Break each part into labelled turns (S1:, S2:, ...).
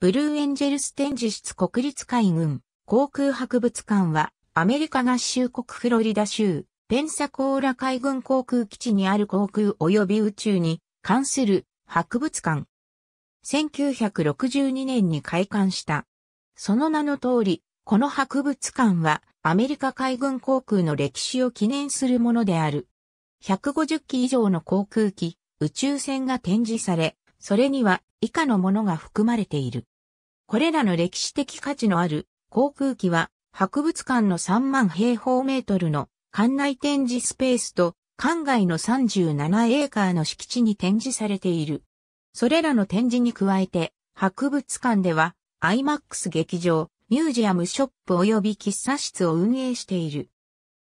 S1: ブルーエンジェルス展示室国立海軍航空博物館はアメリカ合衆国フロリダ州ペンサコーラ海軍航空基地にある航空及び宇宙に関する博物館。1962年に開館した。その名の通り、この博物館はアメリカ海軍航空の歴史を記念するものである。150機以上の航空機、宇宙船が展示され、それには以下のものが含まれている。これらの歴史的価値のある航空機は博物館の3万平方メートルの館内展示スペースと館外の37エーカーの敷地に展示されている。それらの展示に加えて博物館では IMAX 劇場、ミュージアムショップ及び喫茶室を運営している。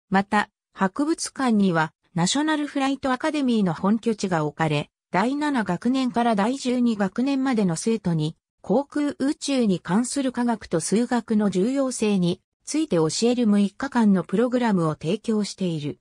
S1: また、博物館にはナショナルフライトアカデミーの本拠地が置かれ、第7学年から第12学年までの生徒に、航空宇宙に関する科学と数学の重要性について教える6日間のプログラムを提供している。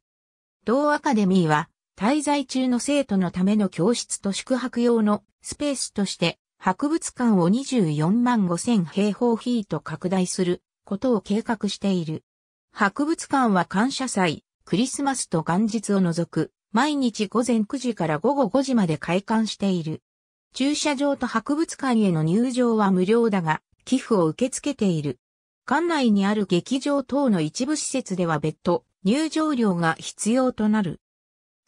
S1: 同アカデミーは、滞在中の生徒のための教室と宿泊用のスペースとして、博物館を24万5000平方フィート拡大することを計画している。博物館は感謝祭、クリスマスと元日を除く毎日午前9時から午後5時まで開館している。駐車場と博物館への入場は無料だが、寄付を受け付けている。館内にある劇場等の一部施設では別途、入場料が必要となる。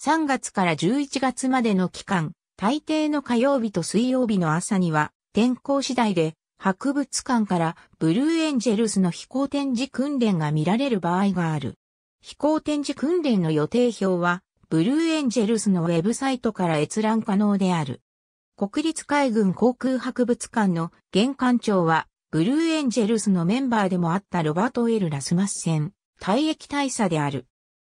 S1: 3月から11月までの期間、大抵の火曜日と水曜日の朝には、天候次第で、博物館からブルーエンジェルスの飛行展示訓練が見られる場合がある。飛行展示訓練の予定表は、ブルーエンジェルスのウェブサイトから閲覧可能である。国立海軍航空博物館の玄関長は、ブルーエンジェルスのメンバーでもあったロバート・エル・ラスマッセン、退役大佐である。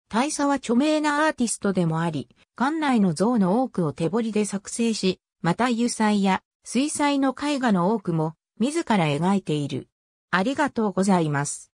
S1: 大佐は著名なアーティストでもあり、館内の像の多くを手彫りで作成し、また油彩や水彩の絵画の多くも自ら描いている。ありがとうございます。